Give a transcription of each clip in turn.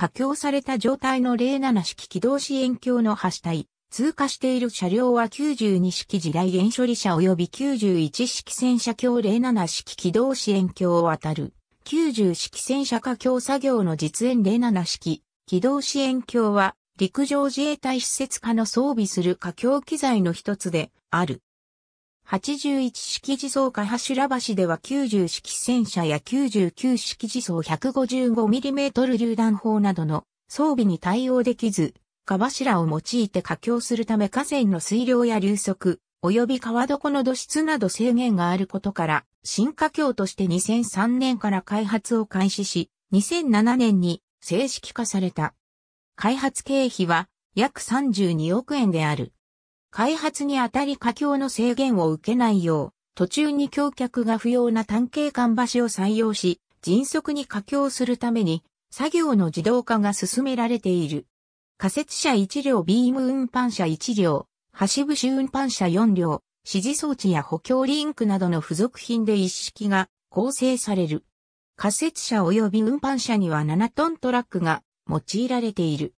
架橋された状態の07式軌道支援橋の橋体、通過している車両は92式地雷原処理車及び91式戦車橋07式軌道支援橋を渡る。90式戦車架橋作業の実演07式軌道支援橋は陸上自衛隊施設下の装備する架橋機材の一つである。81式地層か柱橋では90式戦車や99式地層 155mm 榴弾砲などの装備に対応できず、火柱を用いて架橋するため河川の水量や流速、及び川床の土質など制限があることから、新架橋として2003年から開発を開始し、2007年に正式化された。開発経費は約32億円である。開発にあたり架橋の制限を受けないよう、途中に橋脚が不要な単形間橋を採用し、迅速に架橋するために、作業の自動化が進められている。仮設車1両、ビーム運搬車1両、橋節運搬車4両、指示装置や補強リンクなどの付属品で一式が構成される。仮設車及び運搬車には7トントラックが用いられている。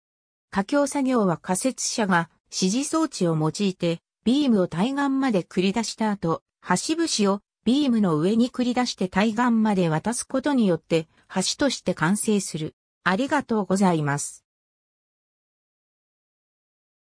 架橋作業は仮設車が支持装置を用いて、ビームを対岸まで繰り出した後、橋節をビームの上に繰り出して対岸まで渡すことによって、橋として完成する。ありがとうございます。